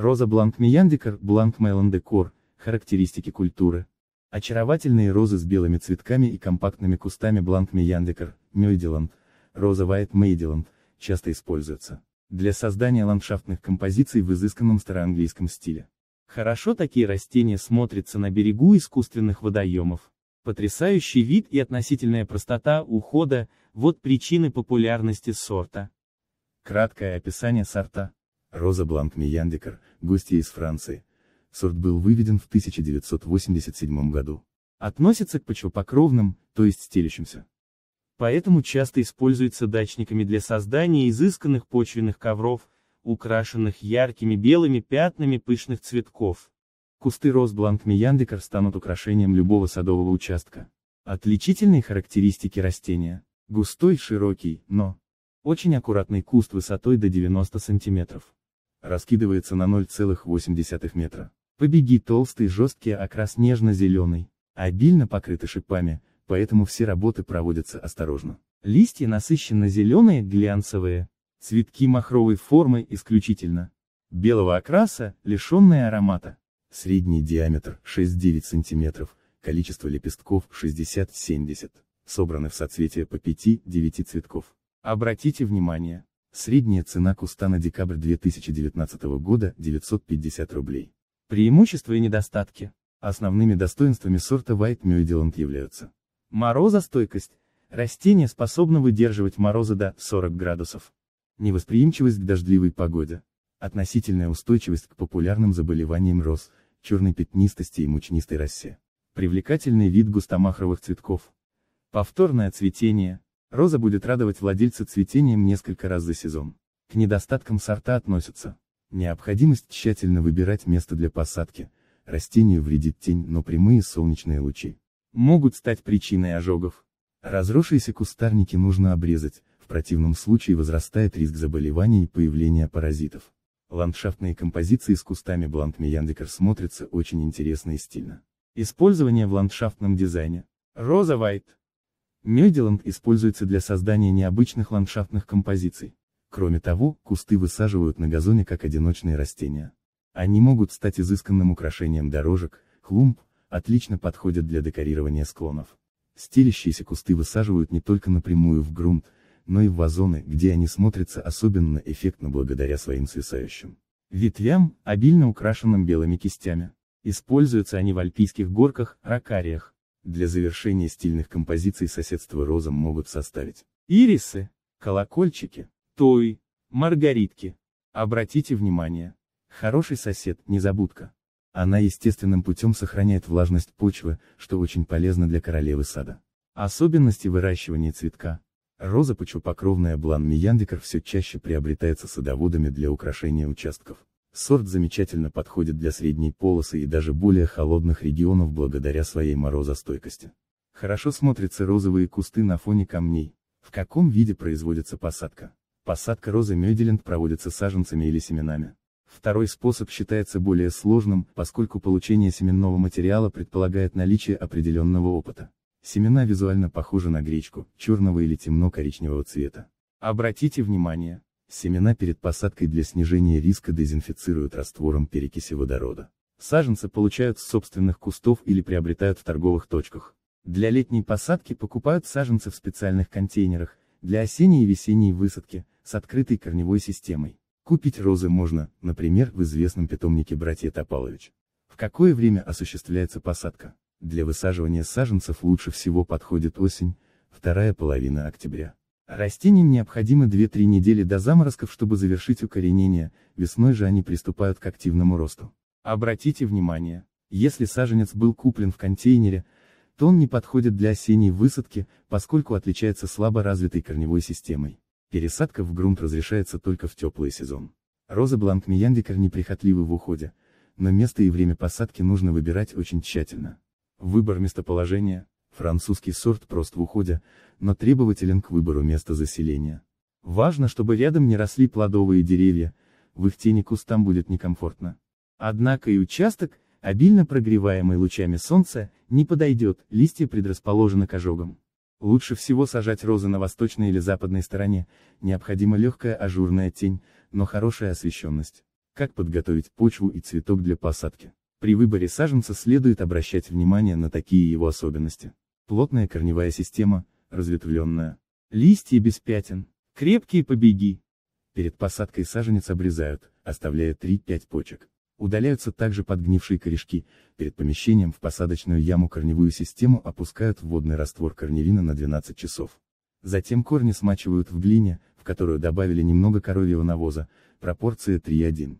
Роза Бланк Мияндикар, Бланк Мелан Декор, характеристики культуры. Очаровательные розы с белыми цветками и компактными кустами Бланк Мияндикар, Мюйдиланд, Роза Вайт Мейдиланд, часто используются для создания ландшафтных композиций в изысканном староанглийском стиле. Хорошо такие растения смотрятся на берегу искусственных водоемов. Потрясающий вид и относительная простота ухода – вот причины популярности сорта. Краткое описание сорта. Роза Бланк Мияндикер, гостья из Франции. Сорт был выведен в 1987 году. Относится к почвопокровным, то есть стелющимся. Поэтому часто используется дачниками для создания изысканных почвенных ковров, украшенных яркими белыми пятнами пышных цветков. Кусты роз Бланк Мияндикер станут украшением любого садового участка. Отличительные характеристики растения. Густой, широкий, но очень аккуратный куст высотой до 90 сантиметров раскидывается на 0,8 метра. Побеги толстый жесткий окрас нежно-зеленый, обильно покрыты шипами, поэтому все работы проводятся осторожно. Листья насыщенно зеленые, глянцевые, цветки махровой формы исключительно, белого окраса, лишенные аромата. Средний диаметр 6-9 см, количество лепестков 60-70, собраны в соцветия по 5-9 цветков. Обратите внимание, Средняя цена куста на декабрь 2019 года – 950 рублей. Преимущества и недостатки. Основными достоинствами сорта White Muideland являются морозостойкость, растение способно выдерживать морозы до 40 градусов, невосприимчивость к дождливой погоде, относительная устойчивость к популярным заболеваниям роз, черной пятнистости и мучнистой росе, привлекательный вид густомахровых цветков, повторное цветение, Роза будет радовать владельца цветением несколько раз за сезон. К недостаткам сорта относятся. Необходимость тщательно выбирать место для посадки. Растению вредит тень, но прямые солнечные лучи могут стать причиной ожогов. Разросшиеся кустарники нужно обрезать, в противном случае возрастает риск заболеваний и появления паразитов. Ландшафтные композиции с кустами Блант смотрятся очень интересно и стильно. Использование в ландшафтном дизайне. Роза Вайт. Мёделанд используется для создания необычных ландшафтных композиций. Кроме того, кусты высаживают на газоне как одиночные растения. Они могут стать изысканным украшением дорожек, клумб, отлично подходят для декорирования склонов. Стелящиеся кусты высаживают не только напрямую в грунт, но и в вазоны, где они смотрятся особенно эффектно благодаря своим свисающим ветвям, обильно украшенным белыми кистями. Используются они в альпийских горках, ракариях. Для завершения стильных композиций соседства розам могут составить ирисы, колокольчики, той, маргаритки. Обратите внимание, хороший сосед – незабудка. Она естественным путем сохраняет влажность почвы, что очень полезно для королевы сада. Особенности выращивания цветка. Роза пучупокровная блан мияндикар все чаще приобретается садоводами для украшения участков. Сорт замечательно подходит для средней полосы и даже более холодных регионов благодаря своей морозостойкости. Хорошо смотрятся розовые кусты на фоне камней. В каком виде производится посадка? Посадка розы Мёделинд проводится саженцами или семенами. Второй способ считается более сложным, поскольку получение семенного материала предполагает наличие определенного опыта. Семена визуально похожи на гречку, черного или темно-коричневого цвета. Обратите внимание, Семена перед посадкой для снижения риска дезинфицируют раствором перекиси водорода. Саженцы получают с собственных кустов или приобретают в торговых точках. Для летней посадки покупают саженцы в специальных контейнерах, для осенней и весенней высадки, с открытой корневой системой. Купить розы можно, например, в известном питомнике братья Топалович. В какое время осуществляется посадка? Для высаживания саженцев лучше всего подходит осень, вторая половина октября. Растениям необходимо 2-3 недели до заморозков, чтобы завершить укоренение, весной же они приступают к активному росту. Обратите внимание, если саженец был куплен в контейнере, то он не подходит для осенней высадки, поскольку отличается слабо развитой корневой системой. Пересадка в грунт разрешается только в теплый сезон. Роза Бланк Мияндикер неприхотливы в уходе, но место и время посадки нужно выбирать очень тщательно. Выбор местоположения, Французский сорт прост в уходе, но требователен к выбору места заселения. Важно, чтобы рядом не росли плодовые деревья, в их тени кустам будет некомфортно. Однако и участок, обильно прогреваемый лучами солнца, не подойдет, листья предрасположены к ожогам. Лучше всего сажать розы на восточной или западной стороне, необходима легкая ажурная тень, но хорошая освещенность. Как подготовить почву и цветок для посадки? При выборе саженца следует обращать внимание на такие его особенности. Плотная корневая система, разветвленная. Листья без пятен. Крепкие побеги. Перед посадкой саженец обрезают, оставляя 3-5 почек. Удаляются также подгнившие корешки, перед помещением в посадочную яму корневую систему опускают в водный раствор корневина на 12 часов. Затем корни смачивают в глине, в которую добавили немного коровьего навоза, пропорция 3-1.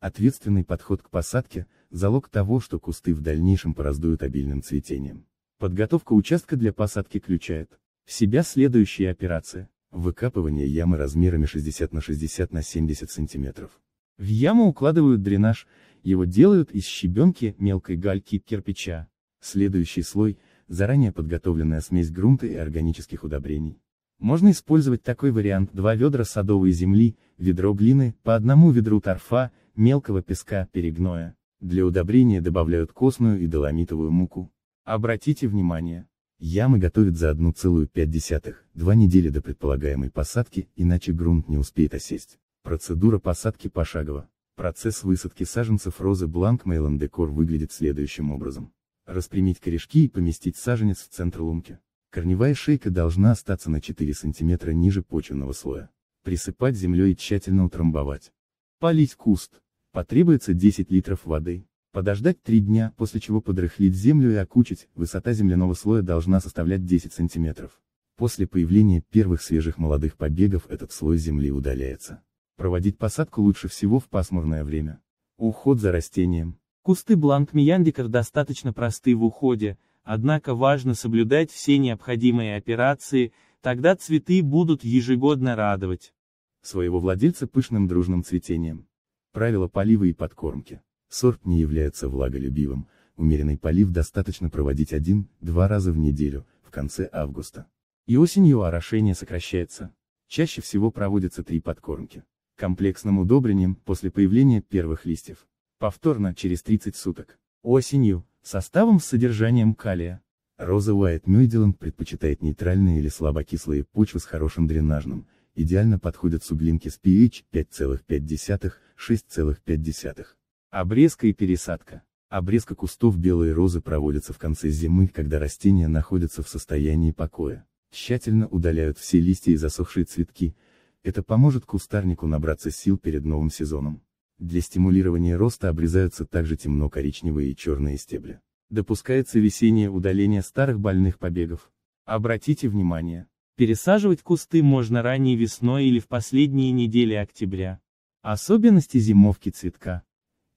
Ответственный подход к посадке – залог того, что кусты в дальнейшем пораздуют обильным цветением. Подготовка участка для посадки включает в себя следующие операции. Выкапывание ямы размерами 60 на 60 на 70 сантиметров. В яму укладывают дренаж, его делают из щебенки, мелкой гальки, кирпича. Следующий слой – заранее подготовленная смесь грунта и органических удобрений. Можно использовать такой вариант два ведра садовой земли, ведро глины, по одному ведру торфа, мелкого песка, перегноя. Для удобрения добавляют костную и доломитовую муку. Обратите внимание, ямы готовят за 15 Два недели до предполагаемой посадки, иначе грунт не успеет осесть. Процедура посадки пошагова. Процесс высадки саженцев розы Blanc Мейлон Декор выглядит следующим образом. Распрямить корешки и поместить саженец в центр лунки. Корневая шейка должна остаться на 4 см ниже почвенного слоя. Присыпать землей и тщательно утрамбовать. Полить куст. Потребуется 10 литров воды. Подождать три дня, после чего подрыхлить землю и окучить, высота земляного слоя должна составлять 10 сантиметров. После появления первых свежих молодых побегов этот слой земли удаляется. Проводить посадку лучше всего в пасмурное время. Уход за растением. Кусты бланк-мияндиков достаточно просты в уходе, однако важно соблюдать все необходимые операции, тогда цветы будут ежегодно радовать своего владельца пышным дружным цветением. Правила полива и подкормки. Сорт не является влаголюбивым, умеренный полив достаточно проводить один-два раза в неделю, в конце августа. И осенью орошение сокращается. Чаще всего проводятся три подкормки. Комплексным удобрением после появления первых листьев. Повторно через 30 суток. Осенью, составом с содержанием калия. Роза Уайт Мюйдиланд предпочитает нейтральные или слабокислые почвы с хорошим дренажным, идеально подходят суглинки с pH 5,5-6,5. Обрезка и пересадка. Обрезка кустов белой розы проводится в конце зимы, когда растения находятся в состоянии покоя. Тщательно удаляют все листья и засохшие цветки, это поможет кустарнику набраться сил перед новым сезоном. Для стимулирования роста обрезаются также темно-коричневые и черные стебли. Допускается весеннее удаление старых больных побегов. Обратите внимание, пересаживать кусты можно ранней весной или в последние недели октября. Особенности зимовки цветка.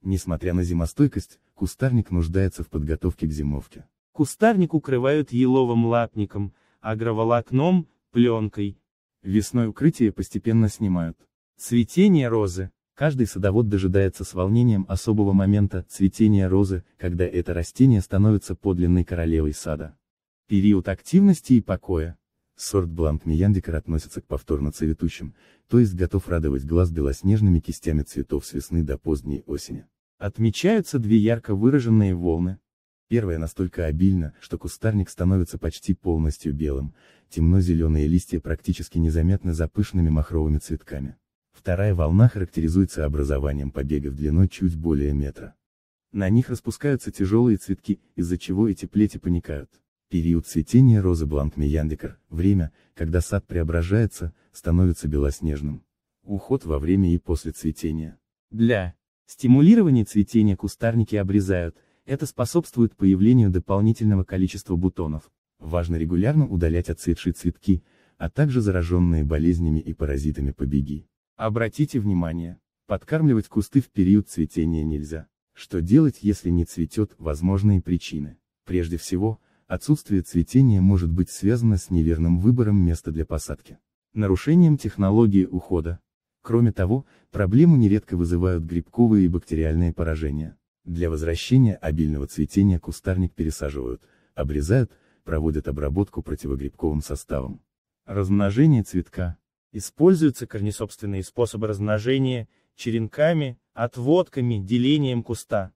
Несмотря на зимостойкость, кустарник нуждается в подготовке к зимовке. Кустарник укрывают еловым лапником, агроволокном, пленкой. Весной укрытие постепенно снимают. Цветение розы. Каждый садовод дожидается с волнением особого момента цветения розы, когда это растение становится подлинной королевой сада. Период активности и покоя. Сорт Бланк Мияндикар относится к повторно цветущим, то есть готов радовать глаз белоснежными кистями цветов с весны до поздней осени. Отмечаются две ярко выраженные волны. Первая настолько обильна, что кустарник становится почти полностью белым, темно-зеленые листья практически незаметны за пышными махровыми цветками. Вторая волна характеризуется образованием побегов длиной чуть более метра. На них распускаются тяжелые цветки, из-за чего эти плети паникают. Период цветения розы бланк мияндикер – время, когда сад преображается, становится белоснежным. Уход во время и после цветения. Для стимулирования цветения кустарники обрезают, это способствует появлению дополнительного количества бутонов. Важно регулярно удалять отцветшие цветки, а также зараженные болезнями и паразитами побеги. Обратите внимание, подкармливать кусты в период цветения нельзя. Что делать, если не цветет, возможные причины. Прежде всего, Отсутствие цветения может быть связано с неверным выбором места для посадки. Нарушением технологии ухода. Кроме того, проблему нередко вызывают грибковые и бактериальные поражения. Для возвращения обильного цветения кустарник пересаживают, обрезают, проводят обработку противогрибковым составом. Размножение цветка. Используются корнесобственные способы размножения, черенками, отводками, делением куста.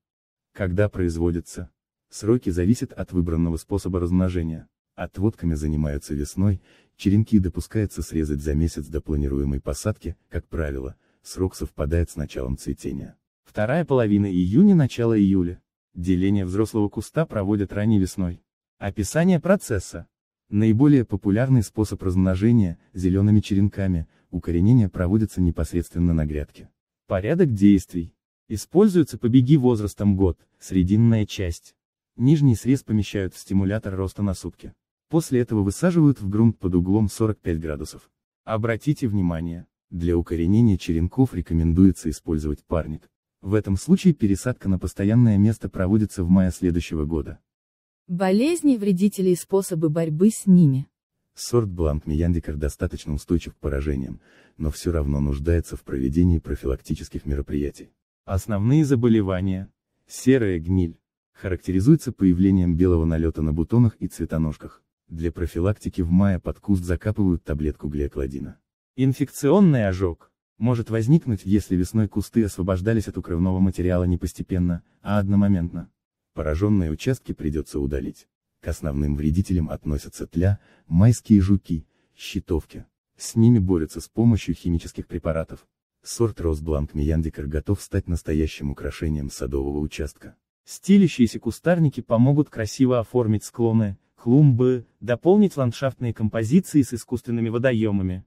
Когда производится Сроки зависят от выбранного способа размножения. Отводками занимаются весной, черенки допускается срезать за месяц до планируемой посадки, как правило, срок совпадает с началом цветения. Вторая половина июня – начало июля. Деление взрослого куста проводят ранней весной. Описание процесса. Наиболее популярный способ размножения – зелеными черенками, укоренение проводится непосредственно на грядке. Порядок действий. Используются побеги возрастом год, срединная часть. Нижний срез помещают в стимулятор роста на сутки. После этого высаживают в грунт под углом 45 градусов. Обратите внимание, для укоренения черенков рекомендуется использовать парник. В этом случае пересадка на постоянное место проводится в мае следующего года. Болезни, вредители и способы борьбы с ними. Сорт Бланк Мияндикар достаточно устойчив к поражениям, но все равно нуждается в проведении профилактических мероприятий. Основные заболевания – серая гниль, Характеризуется появлением белого налета на бутонах и цветоножках. Для профилактики в мае под куст закапывают таблетку глиокладина. Инфекционный ожог может возникнуть, если весной кусты освобождались от укрывного материала не постепенно, а одномоментно. Пораженные участки придется удалить. К основным вредителям относятся тля, майские жуки, щитовки. С ними борются с помощью химических препаратов. Сорт Росбланк Мияндикер готов стать настоящим украшением садового участка. Стелящиеся кустарники помогут красиво оформить склоны, клумбы, дополнить ландшафтные композиции с искусственными водоемами.